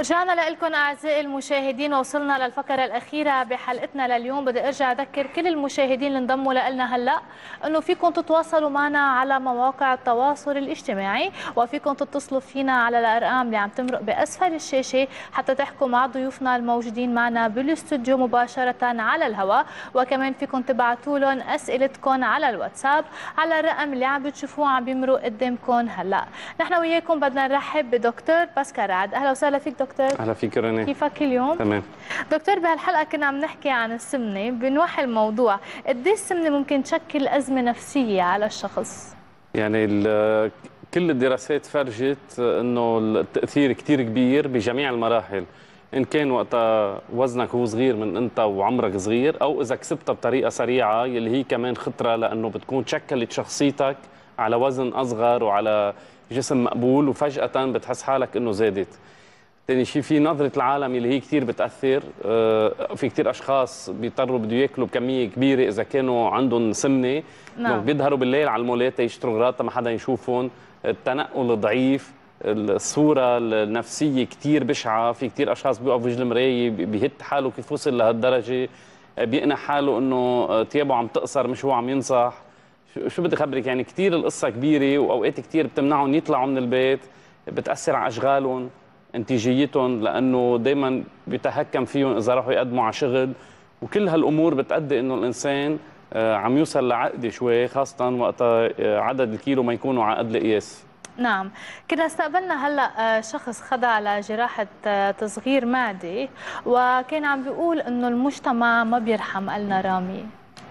رجعنا لكم اعزائي المشاهدين وصلنا للفقره الاخيره بحلقتنا لليوم بدي ارجع اذكر كل المشاهدين اللي انضموا لنا هلا انه فيكم تتواصلوا معنا على مواقع التواصل الاجتماعي وفيكم تتصلوا فينا على الارقام اللي عم تمرق باسفل الشاشه حتى تحكوا مع ضيوفنا الموجودين معنا بالاستوديو مباشره على الهواء وكمان فيكم تبعتوا لهم اسئلتكم على الواتساب على الرقم اللي عم بتشوفوه عم بيمرق قدامكم هلا نحن وياكم بدنا نرحب بدكتور باسكاراد اهلا وسهلا فيك دكتور دكتور اهلا فيك رنا كيفك اليوم تمام دكتور بهالحلقه كنا عم نحكي عن السمنه بنوحي الموضوع قد إيه السمنه ممكن تشكل ازمه نفسيه على الشخص يعني كل الدراسات فرجت انه التاثير كثير كبير بجميع المراحل ان كان وقتها وزنك هو صغير من انت وعمرك صغير او اذا كسبتها بطريقه سريعه يلي هي كمان خطره لانه بتكون شكلت شخصيتك على وزن اصغر وعلى جسم مقبول وفجاه بتحس حالك انه زادت ثاني شيء في نظره العالم اللي هي كثير بتاثر آه، في كثير اشخاص بيضطروا بده ياكلوا بكميه كبيره اذا كانوا عندهم سمنه نعم. بيظهروا بالليل على المولات يشتروا غراض ما حدا يشوفهم التنقل ضعيف الصوره النفسيه كثير بشعه في كثير اشخاص بيقف وجه المرايه بيهت حاله كيف وصل لهالدرجه آه، بيقنع حاله انه آه، ثيابه عم تقصر مش هو عم ينصح شو بدي اخبرك يعني كثير القصه كبيره واوقات كثير بتمنعهم يطلعوا من البيت بتاثر على اشغالهم انتاجيتهم لانه دائما بيتحكم فيهم اذا راحوا يقدموا على شغل وكل هالامور بتادي انه الانسان آه، عم يوصل لعقده شوي خاصه وقت آه، عدد الكيلو ما يكونوا على قد القياس نعم كنا استقبلنا هلا آه، شخص خضع لجراحه تصغير معده وكان عم بيقول انه المجتمع ما بيرحم قالنا رامي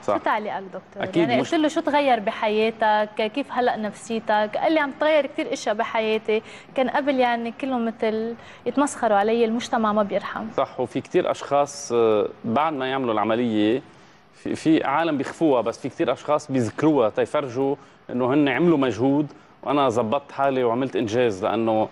صح. شو تعليقك دكتور؟ أكيد يعني مش... قلت له شو تغير بحياتك؟ كيف هلا نفسيتك؟ قال لي عم تغير كثير اشياء بحياتي، كان قبل يعني كلهم مثل يتمسخروا علي المجتمع ما بيرحم صح وفي كثير اشخاص آه، بعد ما يعملوا العمليه في, في عالم بيخفوها بس في كثير اشخاص بيذكروها تيفرجوا انه هن عملوا مجهود وانا زبطت حالي وعملت انجاز لانه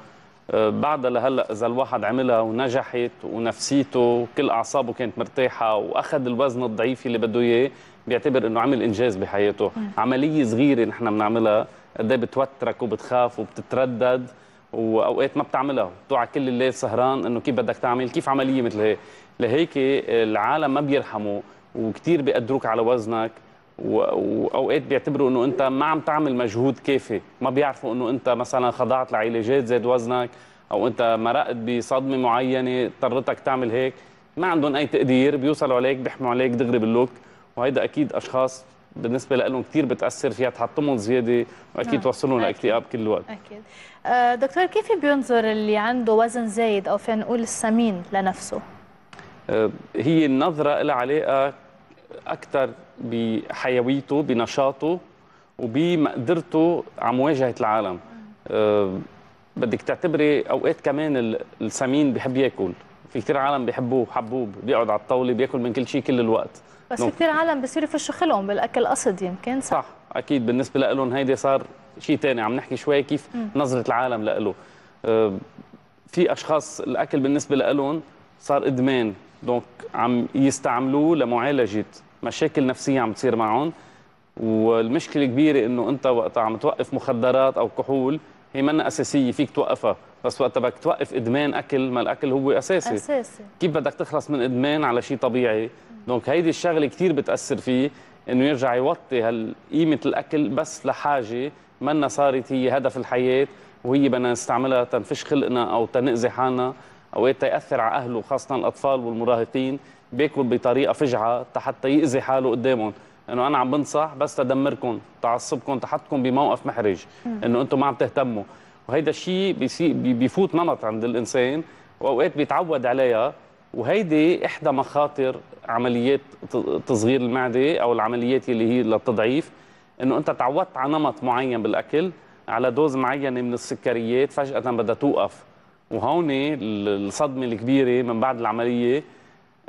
آه، بعدها لهلا اذا الواحد عملها ونجحت ونفسيته كل اعصابه كانت مرتاحه واخذ الوزن الضعيف اللي بده اياه بيعتبر انه عمل انجاز بحياته مم. عمليه صغيره نحن بنعملها قد ايه بتوترك وبتخاف وبتتردد واوقات ما بتعملها بتقع كل الليل سهران انه كيف بدك تعمل كيف عمليه مثل هيك لهيك آه، العالم ما بيرحموا وكثير بيقدروك على وزنك واوقات بيعتبروا انه انت ما عم تعمل مجهود كافي ما بيعرفوا انه انت مثلا خضعت لعلاجات زاد وزنك او انت مرقت بصدمه معينه اضطرتك تعمل هيك ما عندهم اي تقدير بيوصلوا عليك بيحموا عليك دغري باللوك وهيدا اكيد اشخاص بالنسبه لهم كثير بتاثر فيها تحطمهم زياده واكيد آه، توصلهم لاكتئاب كل الوقت اكيد آه دكتور كيف بينظر اللي عنده وزن زايد او فينا نقول السمين لنفسه آه هي النظره لها علاقه اكثر بحيويته بنشاطه وبمقدرته على مواجهه العالم أه بدك تعتبري اوقات كمان السمين بحب ياكل في كثير عالم بيحبوه حبوب بيقعد على الطاوله بياكل من كل شيء كل الوقت بس نو. كثير عالم بصيروا يفشوا خلقهم بالاكل قصد يمكن صح, صح. اكيد بالنسبه لهم هيدي صار شيء ثاني عم نحكي شوي كيف م. نظره العالم له أه في اشخاص الاكل بالنسبه لهم صار ادمان دونك عم يستعملوه لمعالجه مشاكل نفسيه عم تصير معهم والمشكله كبيره انه انت وقت عم توقف مخدرات او كحول هي منا اساسيه فيك توقفها بس وقت بدك توقف ادمان اكل ما الاكل هو اساسي اساسي كيف بدك تخلص من ادمان على شيء طبيعي دونك هيدي الشغله كثير بتاثر فيه انه يرجع يوطي هالقيمه قيمه الاكل بس لحاجه منا صارت هي هدف الحياه وهي بدنا نستعملها تنفش خلقنا او تنأذي حالنا اوقات إيه تاثر على اهله خاصه الاطفال والمراهقين بياكل بطريقه فجعه حتى ياذي حاله قدامهم انه انا عم بنصح بس تدمركم تعصبكم تحطكم بموقف محرج انه انتم ما عم تهتموا وهيدا الشيء بيفوت نمط عند الانسان واوقات بيتعود عليها وهيدي احدى مخاطر عمليات تصغير المعده او العمليات اللي هي للتضعيف انه انت تعودت على نمط معين بالاكل على دوز معينه من السكريات فجاه بدها توقف وهون الصدمه الكبيره من بعد العمليه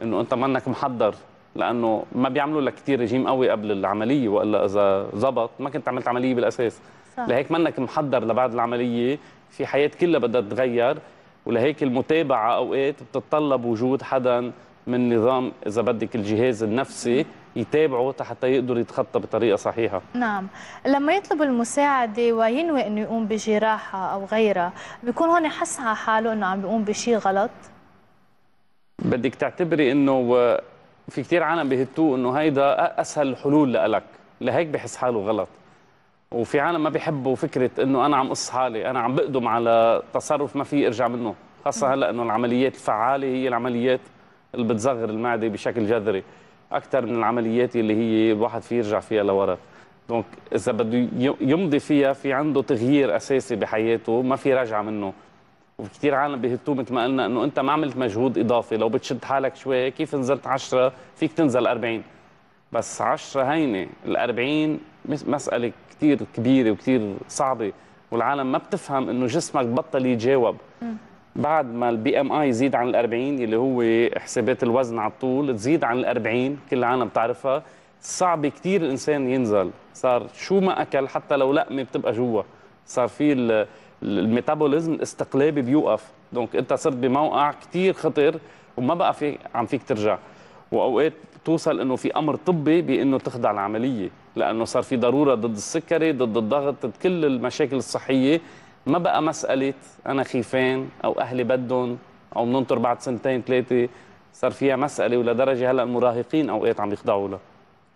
انه انت منك محضر لانه ما بيعملوا لك كثير رجيم قوي قبل العمليه والا اذا زبط ما كنت عملت عمليه بالاساس صح. لهيك منك محضر لبعد العمليه في حياه كلها بدها تتغير ولهيك المتابعه اوقات بتتطلب وجود حدا من نظام اذا بدك الجهاز النفسي يتابعوا حتى يقدر يتخطى بطريقه صحيحه نعم لما يطلب المساعده وينوي انه يقوم بجراحه او غيرها بيكون هون حس على حاله انه عم بيقوم بشيء غلط بدك تعتبري انه آه، في كثير عالم بيهتوه انه هيدا اسهل حلول لإلك لهيك بحس حاله غلط وفي عالم ما بيحبوا فكره انه انا عم قص حالي انا عم بقدم على تصرف ما في ارجع منه خاصه نعم. هلا انه العمليات الفعاله هي العمليات اللي بتصغر المعده بشكل جذري اكثر من العمليات اللي هي الواحد فيه يرجع فيها لورا دونك اذا بده يمضي فيها في عنده تغيير اساسي بحياته ما في رجعه منه وكثير عالم بيهتوا مثل ما قلنا انه انت ما عملت مجهود اضافي لو بتشد حالك شوي كيف نزلت 10 فيك تنزل 40 بس 10 هينه ال 40 مساله كثير كبيره وكثير صعبه والعالم ما بتفهم انه جسمك بطل يتجاوب م. بعد ما البي ام اي يزيد عن ال 40 اللي هو حسابات الوزن على الطول تزيد عن ال 40 كل العالم بتعرفها صعب كثير الانسان ينزل صار شو ما اكل حتى لو لقمه بتبقى جوا صار في الميتابوليزم الاستقلابي بيوقف دونك انت صرت بموقع كثير خطر وما بقى في عم فيك ترجع واوقات توصل انه في امر طبي بانه تخضع العمليه لانه صار في ضروره ضد السكري ضد الضغط ضد كل المشاكل الصحيه ما بقى مساله انا خيفان او اهلي بدهم او بننطر بعد سنتين ثلاثه صار فيها مساله ولدرجه هلا المراهقين اوقات عم يخضعوا لها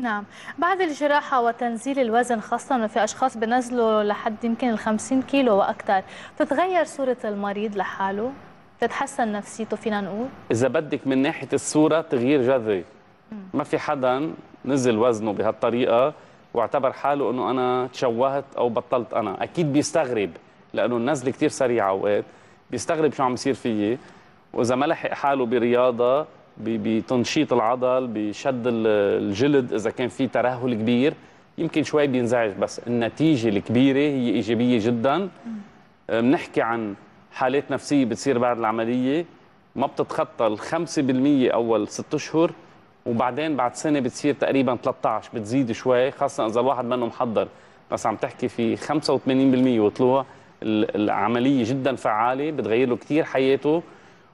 نعم بعد الجراحة وتنزيل الوزن خاصة في أشخاص بنزلوا لحد يمكن الخمسين 50 كيلو وأكثر بتتغير صورة المريض لحاله بتتحسن نفسيته فينا نقول إذا بدك من ناحية الصورة تغيير جذري ما في حدا نزل وزنه بهالطريقة واعتبر حاله أنه أنا تشوهت أو بطلت أنا أكيد بيستغرب لانه النزله كثير سريعه اوقات بيستغرب شو عم يصير فيي واذا ما لحق حاله برياضه بتنشيط العضل بشد الجلد اذا كان في ترهل كبير يمكن شوي بينزعج بس النتيجه الكبيره هي ايجابيه جدا آه، بنحكي عن حالات نفسيه بتصير بعد العمليه ما بتتخطى ال 5% اول ست اشهر وبعدين بعد سنه بتصير تقريبا 13 بتزيد شوي خاصه اذا الواحد منه محضر بس عم تحكي في 85% وطلوع العمليه جدا فعاله بتغير له كثير حياته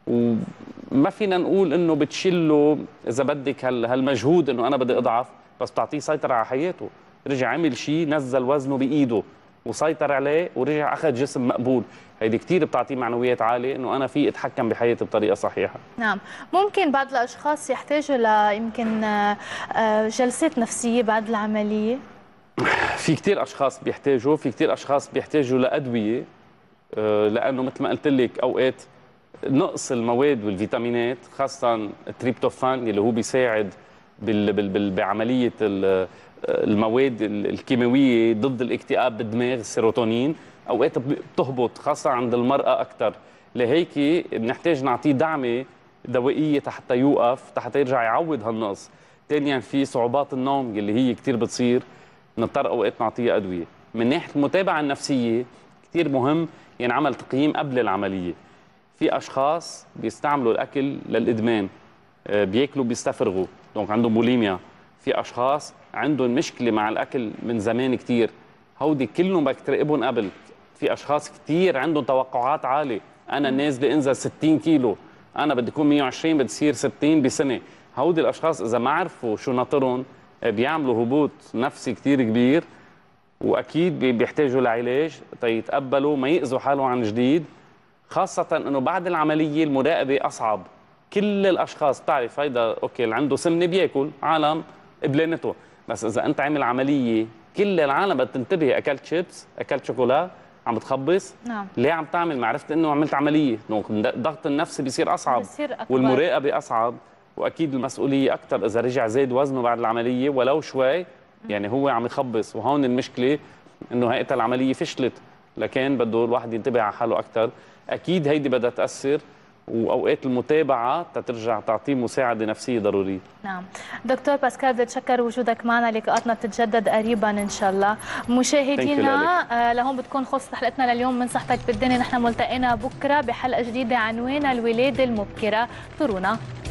وما فينا نقول انه بتشله اذا بدك هالمجهود انه انا بدي اضعف بس بتعطيه سيطره على حياته رجع عمل شيء نزل وزنه بايده وسيطر عليه ورجع اخذ جسم مقبول هيدي كثير بتعطيه معنويات عاليه انه انا في اتحكم بحياتي بطريقه صحيحه نعم ممكن بعض الاشخاص يحتاجوا يمكن آه، آه، جلسات نفسيه بعد العمليه في كثير اشخاص بيحتاجوا في كثير اشخاص بيحتاجوا لادويه آه، لانه مثل ما قلت لك اوقات نقص المواد والفيتامينات خاصه التريبتوفان اللي هو بيساعد بال بال بال بعمليه آه، المواد الكيماويه ضد الاكتئاب بالدماغ السيروتونين اوقات بتهبط خاصه عند المراه اكثر لهيك بنحتاج نعطيه دعمه دوائيه حتى يوقف حتى يرجع يعوض هالنقص ثانيا في صعوبات النوم اللي هي كثير بتصير نضطر اوقات نعطيها ادويه من ناحيه المتابعه النفسيه كثير مهم ينعمل تقييم قبل العمليه في اشخاص بيستعملوا الاكل للادمان آه، بياكلوا بيستفرغوا دونك عندهم بوليميا في اشخاص عندهم مشكله مع الاكل من زمان كثير هودي كلهم بدك تراقبهم قبل في اشخاص كثير عندهم توقعات عاليه انا نازله انزل 60 كيلو انا بدي اكون 120 بدي صير 60 بسنه هودي الاشخاص اذا ما عرفوا شو ناطرهم بيعملوا هبوط نفسي كتير كبير واكيد بيحتاجوا لعلاج تيتقبلوا ما ياذوا حالهم عن جديد خاصه انه بعد العمليه المراقبه اصعب كل الاشخاص بتعرف هيدا اوكي اللي عنده سمنه بياكل عالم قبلانته بس اذا انت عامل عمليه كل العالم بدها تنتبه اكلت شيبس اكلت شوكولا عم بتخبص نعم ليه عم تعمل ما عرفت انه عملت عمليه الضغط النفسي بيصير اصعب بيصير والمراقبه اصعب واكيد المسؤوليه اكثر اذا رجع زاد وزنه بعد العمليه ولو شوي يعني هو عم يخبص وهون المشكله انه هيئه العمليه فشلت لكن بده الواحد ينتبه على حاله اكثر اكيد هيدي بدها تاثر واوقات المتابعه تترجع تعطيه مساعده نفسيه ضروريه. نعم، دكتور باسكال بتشكر وجودك معنا لقاءاتنا بتتجدد قريبا ان شاء الله. مشاهدينا آه، لهون بتكون خلصت حلقتنا لليوم من صحتك بالدنيا، نحن ملتقينا بكره بحلقه جديده عنوانها الولاده المبكره، ترونا